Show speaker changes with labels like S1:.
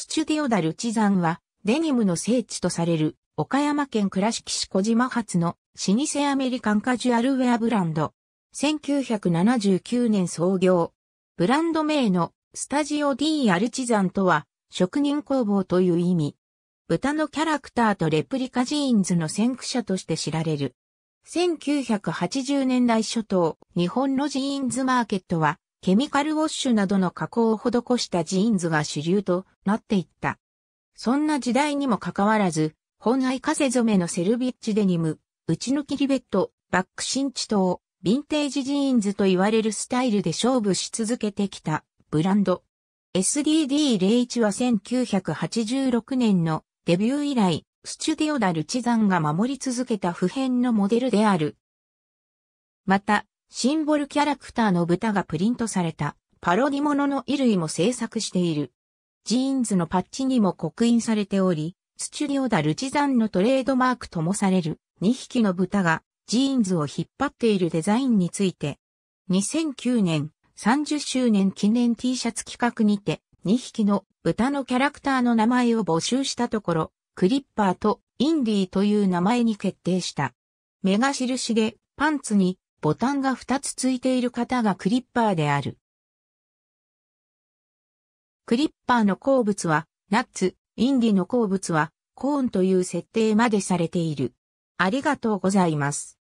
S1: スチュディオダルチザンは、デニムの聖地とされる、岡山県倉敷市小島発
S2: の老舗アメリカンカジュアルウェアブランド。1979年創業。ブランド名のスタジオ D アルチザンとは、職人工房という意味。豚のキャラクターとレプリカジーンズの先駆者として知られる。1980年代初頭、日本のジーンズマーケットは、ケミカルウォッシュなどの加工を施したジーンズが主流となっていった。そんな時代にもかかわらず、本愛カセ染めのセルビッチデニム、内抜きリベット、バックシンチ等、ヴィンテージジーンズと言われるスタイルで勝負し続けてきたブランド。SDD01 は1986年のデビュー以来、スチュディオダルチザンが守り続けた普遍のモデルである。また、シンボルキャラクターの豚がプリントされたパロディものの衣類も制作している。ジーンズのパッチにも刻印されており、スチュリオダ・ルチザンのトレードマークともされる2匹の豚がジーンズを引っ張っているデザインについて、2009年30周年記念 T シャツ企画にて2匹の豚のキャラクターの名前を募集したところ、クリッパーとインディーという名前に決定した。
S3: 目が印でパンツにボタンが2つついている型がクリッパーである。クリッパーの鉱物は、ナッ
S1: ツ、インディの鉱物は、コーンという設定までされている。ありがとうございます。